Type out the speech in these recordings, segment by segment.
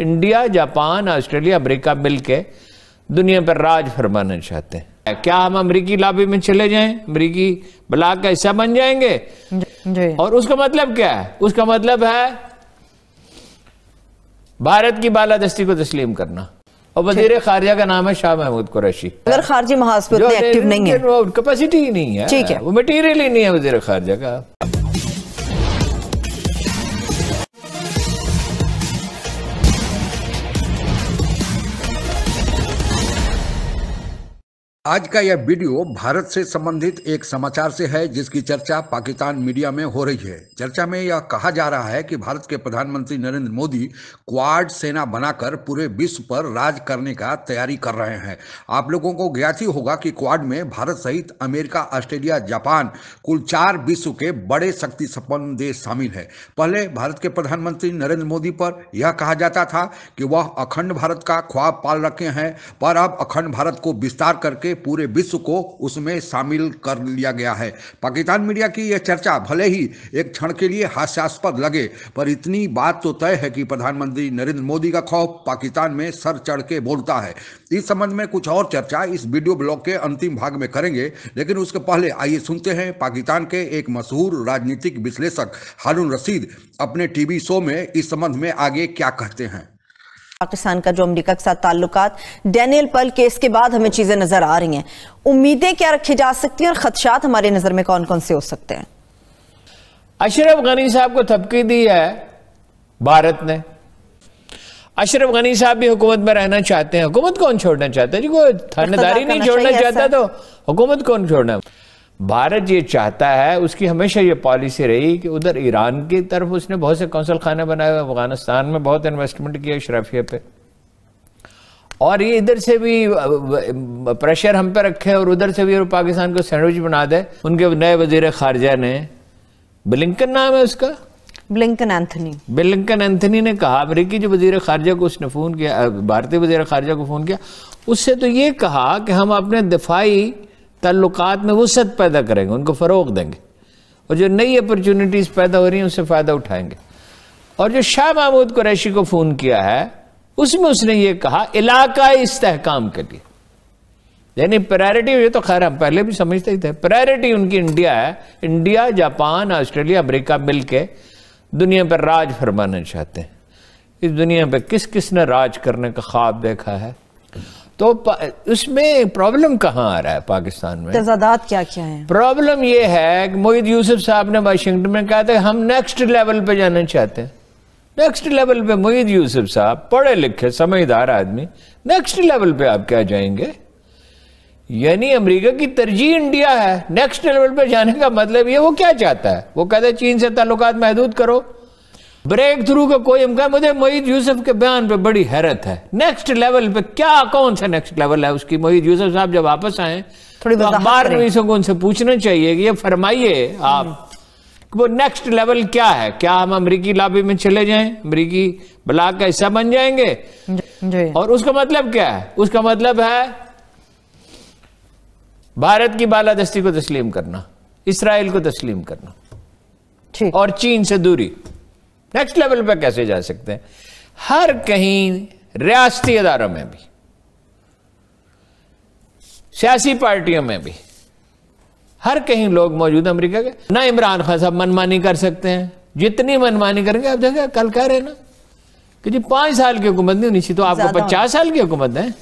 India Japan Australia America मिल के दुनिया पर राज फरमाना चाहते हैं क्या हम अमरीकी लाबी में चले जाएं अमरीकी ब्लाक का हिस्सा बन जाएंगे जी। और उसका मतलब क्या है उसका मतलब है भारत की बालादस्ती को तस्लीम करना और वजीर खारजा का नाम है शाह महमूद कुरैशी अगर खारजी महाज एक्टिव नहीं है कैपेसिटी ही नहीं है ठीक है वो मटेरियल ही नहीं है वजीर खारजा का आज का यह वीडियो भारत से संबंधित एक समाचार से है जिसकी चर्चा पाकिस्तान मीडिया में हो रही है चर्चा में यह कहा जा रहा है कि भारत के प्रधानमंत्री नरेंद्र मोदी क्वाड सेना बनाकर पूरे विश्व पर राज करने का तैयारी कर रहे हैं आप लोगों को ज्ञात ही होगा कि क्वाड में भारत सहित अमेरिका ऑस्ट्रेलिया जापान कुल चार विश्व के बड़े शक्ति संपन्न देश शामिल है पहले भारत के प्रधानमंत्री नरेंद्र मोदी पर यह कहा जाता था कि वह अखंड भारत का ख्वाब पाल रखे हैं पर अब अखंड भारत को विस्तार करके पूरे विश्व को उसमें शामिल कर लिया गया है पाकिस्तान मीडिया की यह चर्चा भले ही एक क्षण के लिए हास्यास्पद लगे पर इतनी बात तो तय है कि प्रधानमंत्री नरेंद्र मोदी का खौफ पाकिस्तान में सर चढ़ के बोलता है इस संबंध में कुछ और चर्चा इस वीडियो ब्लॉग के अंतिम भाग में करेंगे लेकिन उसके पहले आइए सुनते हैं पाकिस्तान के एक मशहूर राजनीतिक विश्लेषक हारून रशीद अपने टीवी शो में इस संबंध में आगे क्या कहते हैं पाकिस्तान का जो अमरीका के साथ ताल्लुक डेनियल पल केस के बाद हमें चीज़ें नज़र आ रही हैं उम्मीदें क्या रखी जा सकती हैं और खदशात हमारे नज़र में कौन कौन से हो सकते हैं अशरफ गनी साहब को थपकी दी है भारत ने अशरफ गनी साहब भी हुकूमत में रहना चाहते हैं हुकूमत कौन छोड़ना चाहते हैं जी कोई थानेदारी नहीं छोड़ना चाहता तो हुकूमत कौन छोड़ना भारत ये चाहता है उसकी हमेशा ये पॉलिसी रही कि उधर ईरान की तरफ उसने बहुत से कौंसल खाने बनाए हुए अफगानिस्तान में बहुत इन्वेस्टमेंट किया शराफिया पे और ये इधर से भी प्रेशर हम पे रखे और उधर से भी पाकिस्तान को सैंडविच बना दे उनके नए वजीर खारजा ने ब्लिंकन नाम है उसका ब्लिंकन एंथनी ब्लिंकन एंथनी ने कहा अमरीकी जो वजीर खारजा को उसने फ़ोन किया भारतीय वजीर खारजा को फ़ोन किया उससे तो ये कहा कि हम अपने दिफाई तल्लुकात में वसत पैदा करेंगे उनको फ़रोग देंगे और जो नई अपॉर्चुनिटीज़ पैदा हो रही हैं उससे फ़ायदा उठाएंगे और जो शाह महमूद कुरैशी को फ़ोन किया है उसमें उसने ये कहा इलाका इस्तेकाम के लिए यानी प्रायोरिटी ये तो खैर हम पहले भी समझते ही थे प्रायोरिटी उनकी इंडिया है इंडिया जापान ऑस्ट्रेलिया अमेरिका मिलके दुनिया पर राज फरमाना चाहते हैं इस दुनिया पर किस किस ने राज करने का ख्वाब देखा है तो उसमें प्रॉब्लम कहाँ आ रहा है पाकिस्तान में तजादात क्या क्या है प्रॉब्लम यह है कि मोहित यूसुफ साहब ने वाशिंगटन में कहा था हम नेक्स्ट लेवल पे जाना चाहते हैं नेक्स्ट लेवल पे मोहित यूसुफ साहब पढ़े लिखे समझदार आदमी नेक्स्ट लेवल पे आप क्या जाएंगे यानी अमेरिका की तरजीह इंडिया है नेक्स्ट लेवल पे जाने का मतलब ये वो क्या चाहता है वो कहता है चीन से ताल्लुकात महदूद करो ब्रेक थ्रू का कोई इम्कान मुझे मोहित यूसुफ के बयान पे बड़ी हैरत है नेक्स्ट लेवल पे क्या कौन सा नेक्स्ट लेवल है उसकी मोहित यूसुफ साहब जब वापस आए थोड़ी तो अखबार को उनसे पूछना चाहिए कि ये फरमाइए आप वो नेक्स्ट लेवल क्या है क्या हम अमरीकी लाबी में चले जाएं अमरीकी ब्लाक का हिस्सा बन जाएंगे और उसका मतलब क्या है उसका मतलब है भारत की बालादस्ती को तस्लीम करना इसराइल को तस्लीम करना और चीन से दूरी नेक्स्ट लेवल पर कैसे जा सकते हैं हर कहीं रियाती इदारों में भी सियासी पार्टियों में भी हर कहीं लोग मौजूद अमेरिका के ना इमरान खान साहब मनमानी कर सकते हैं जितनी मनमानी करेंगे आप देखें कल कह रहे ना कि जी पांच साल की हुकूमत नहीं होनी चाहिए तो आपको पचास साल की हुकूमत है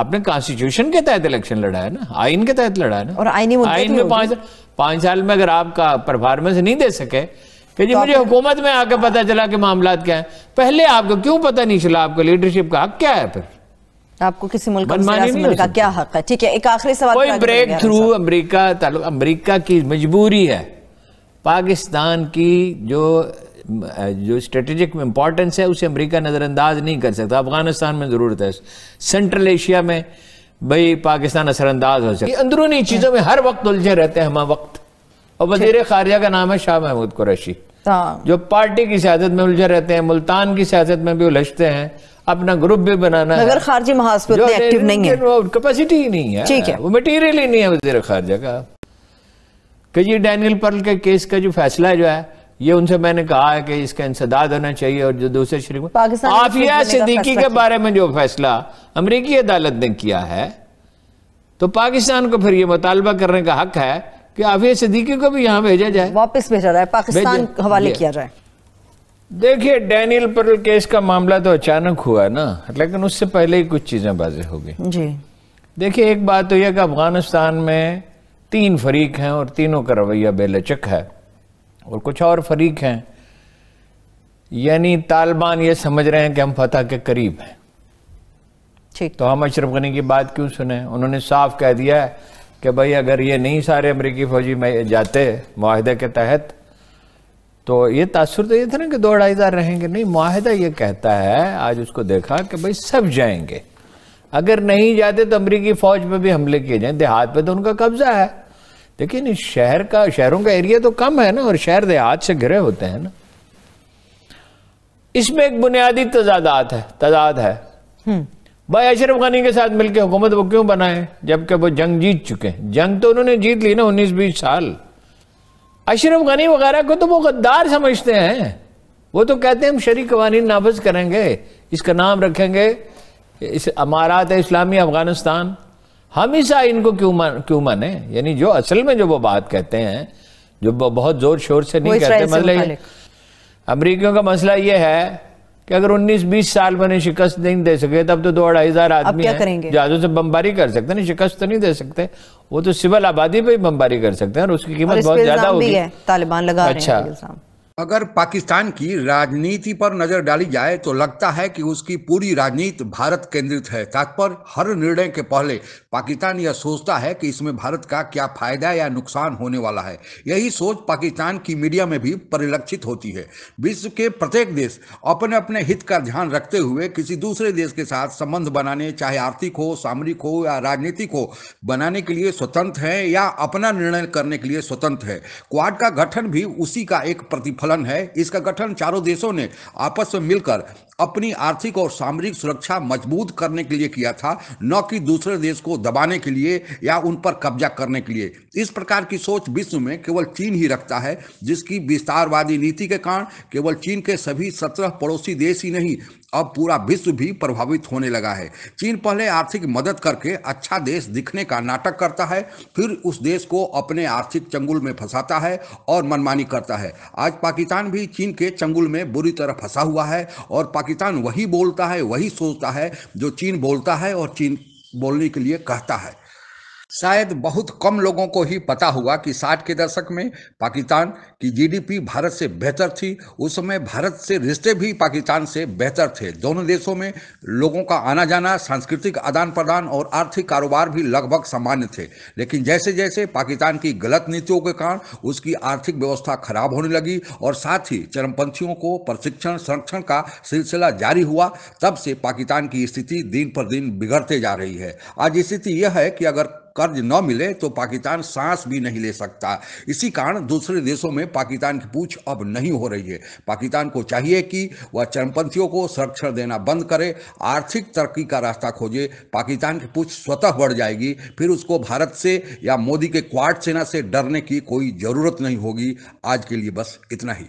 आपने कॉन्स्टिट्यूशन के तहत इलेक्शन लड़ा है ना आइन के तहत लड़ा है ना और आईनी आइन में पांच पांच साल में अगर आपका परफॉर्मेंस नहीं दे सके फिर जी तो मुझे हुकूमत में आकर पता चला कि मामला क्या है पहले आपको क्यों पता नहीं चला आपका लीडरशिप का हक क्या है फिर आपको किसी मुल्क का क्या हक है ठीक है एक आखिरी सवाल कोई ब्रेक थ्रू अमरीका अमरीका की मजबूरी है पाकिस्तान की जो जो स्ट्रेटेजिक इंपॉर्टेंस है उसे अमेरिका नज़रअंदाज नहीं कर सकता अफगानिस्तान में ज़रूरत है सेंट्रल एशिया में भाई पाकिस्तान असरअंदाज हो सकता अंदरूनी चीज़ों में हर वक्त उलझे रहते हैं हम वक्त और वजीर खारजा का नाम है शाह महमूद कुरैशी हाँ। जो पार्टी की सियासत में उलझे रहते हैं मुल्तान की सियासत में भी उलझते हैं अपना ग्रुप भी बनाना मगर खारजी एक्टिव नहीं है वो कैपेसिटी ही नहीं है ठीक है वो मटेरियल ही नहीं है वजीर खारजा का कि ये डैनियल पर्ल के केस का जो फैसला जो है ये उनसे मैंने कहा है कि इसका इंसदाद होना चाहिए और जो दूसरे शरीक आफिया सिद्दीकी के बारे में जो फैसला अमरीकी अदालत ने किया है तो पाकिस्तान को फिर ये मुतालबा करने का हक है कि आफिया सिद्दीकी को भी यहाँ भेजा जाए वापस भेजा जाए पाकिस्तान हवाले किया जाए देखिए डैनियल पर्ल केस का मामला तो अचानक हुआ ना लेकिन उससे पहले ही कुछ चीज़ें बाजी हो गई जी देखिए एक बात तो यह कि अफगानिस्तान में तीन फरीक हैं और तीनों का रवैया बेलचक है और कुछ और फरीक हैं यानी तालिबान ये समझ रहे हैं कि हम फतह के करीब हैं ठीक तो हम अशरफ गनी की बात क्यों सुने उन्होंने साफ कह दिया है कि भाई अगर ये नहीं सारे अमरीकी फ़ौजी जाते माहदे के तहत तो ये तासर तो ये था ना कि दो ढाई हज़ार रहेंगे नहीं माहदा ये कहता है आज उसको देखा कि भाई सब जाएंगे अगर नहीं जाते तो अमरीकी फ़ौज में भी हमले किए जाए देहात पर तो उनका कब्ज़ा है लेकिन शहर का शहरों का एरिया तो कम है ना और शहर देहात से घिरे होते हैं ना इसमें एक बुनियादी तजादात है तजाद है हम्म। भाई अशरफ गनी के साथ मिलकर हुकूमत वो क्यों बनाए जबकि वो जंग जीत चुके हैं जंग तो उन्होंने जीत ली ना उन्नीस बीस साल अशरफ गनी वगैरह को तो वो गद्दार समझते हैं वो तो कहते हैं हम शरी कवानी नाफज करेंगे इसका नाम रखेंगे इस अमारात इस्लामी अफगानिस्तान हम इस आइन को क्यों मान क्यों माने यानी जो असल में जो वो बात कहते हैं जो बहुत जोर शोर से नहीं कहते मतलब अमरीकियों का मसला ये है कि अगर 19-20 साल में शिकस्त नहीं दे सके तब तो दो अढ़ाई हजार आदमी जहाजों से बमबारी कर सकते नहीं शिकस्त तो नहीं दे सकते वो तो सिविल आबादी पे बमबारी कर सकते हैं और उसकी कीमत बहुत ज्यादा होगी तालिबान लगा अच्छा अगर पाकिस्तान की राजनीति पर नजर डाली जाए तो लगता है कि उसकी पूरी राजनीति भारत केंद्रित है तात्पर हर निर्णय के पहले पाकिस्तान यह सोचता है कि इसमें भारत का क्या फायदा या नुकसान होने वाला है यही सोच पाकिस्तान की मीडिया में भी परिलक्षित होती है विश्व के प्रत्येक देश अपने अपने हित का ध्यान रखते हुए किसी दूसरे देश के साथ संबंध बनाने चाहे आर्थिक हो सामरिक हो या राजनीतिक हो बनाने के लिए स्वतंत्र है या अपना निर्णय करने के लिए स्वतंत्र है क्वाड का गठन भी उसी का एक प्रतिफल फलन है इसका गठन चारों देशों ने आपस में मिलकर अपनी आर्थिक और सामरिक सुरक्षा मजबूत करने के लिए किया था न कि दूसरे देश को दबाने के लिए या उन पर कब्जा करने के लिए इस प्रकार की सोच विश्व में केवल चीन ही रखता है जिसकी विस्तारवादी नीति के कारण केवल चीन के सभी सत्रह पड़ोसी देश ही नहीं अब पूरा विश्व भी प्रभावित होने लगा है चीन पहले आर्थिक मदद करके अच्छा देश दिखने का नाटक करता है फिर उस देश को अपने आर्थिक चंगुल में फंसाता है और मनमानी करता है आज पाकिस्तान भी चीन के चंगुल में बुरी तरह फंसा हुआ है और पाकिस्तान वही बोलता है वही सोचता है जो चीन बोलता है और चीन बोलने के लिए कहता है शायद बहुत कम लोगों को ही पता हुआ कि साठ के दशक में पाकिस्तान की जीडीपी भारत से बेहतर थी उस समय भारत से रिश्ते भी पाकिस्तान से बेहतर थे दोनों देशों में लोगों का आना जाना सांस्कृतिक आदान प्रदान और आर्थिक कारोबार भी लगभग सामान्य थे लेकिन जैसे जैसे पाकिस्तान की गलत नीतियों के कारण उसकी आर्थिक व्यवस्था खराब होने लगी और साथ ही चरमपंथियों को प्रशिक्षण संरक्षण का सिलसिला जारी हुआ तब से पाकिस्तान की स्थिति दिन पर दिन बिगड़ते जा रही है आज स्थिति यह है कि अगर कर्ज न मिले तो पाकिस्तान सांस भी नहीं ले सकता इसी कारण दूसरे देशों में पाकिस्तान की पूछ अब नहीं हो रही है पाकिस्तान को चाहिए कि वह चरमपंथियों को संरक्षण देना बंद करे आर्थिक तरक्की का रास्ता खोजे पाकिस्तान की पूछ स्वतः बढ़ जाएगी फिर उसको भारत से या मोदी के क्वाड सेना से डरने की कोई ज़रूरत नहीं होगी आज के लिए बस इतना ही